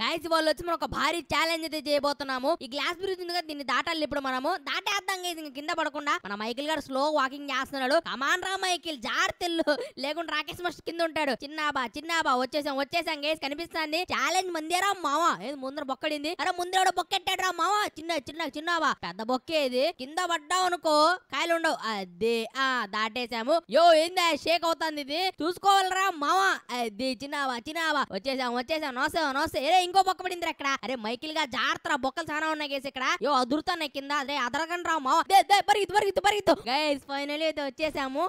guys వాళ్ళు వచ్చి మనం ఒక భారీ ఛాలెంజ్ అయితే చేయబోతున్నాము ఈ గ్లాస్ బ్రిడ్జ్ ఉంది కదా దీన్ని దాటాలి ఇప్పుడు మనము దాటేద్దాం గైస్ ఇంక కింద పడకుండా మన మైకిల్ గారు స్లో వాకింగ్ చేస్తున్నాడు కమాన్ రా మైకిల్ జాగ్రత్తలు లేకుండా రాకేష్ మస్ట్ కింద ఉంటాడు చిన్నాబా చిన్నాబా వచ్చేసాం వచ్చేసాం గైస్ కనిపిస్తుంది ఛాలెంజ్ ముందేరా మావా ఏది ముందర బొక్కడింది అరే ముందర బొక్కెట్టాడు రా మావా చిన్న చిన్న చిన్నాబా పెద్ద బొక్కేది కింద పడ్డావు అనుకో కాయలు ఉండవు అదే ఆ దాటేసాము యో ఏందా షేక్ అవుతుంది ఇది చూసుకోవాలరా మావా అది చిన్నావా చిన్నావా వచ్చేసాం వచ్చేసాం నోసే నోసే అరే ఇంకో బొక్క పడింది అక్కడ అరే మైకిల్ గా జాగ్రత్త బొక్కలు చాలా ఉన్నాయి గేసి ఇక్కడ యో అదురుతున్నాయి కింద అదే అదరకండి రామా పరిగితు పరిగితు పరిగితు గైస్ ఫైనల్ అయితే వచ్చేసాము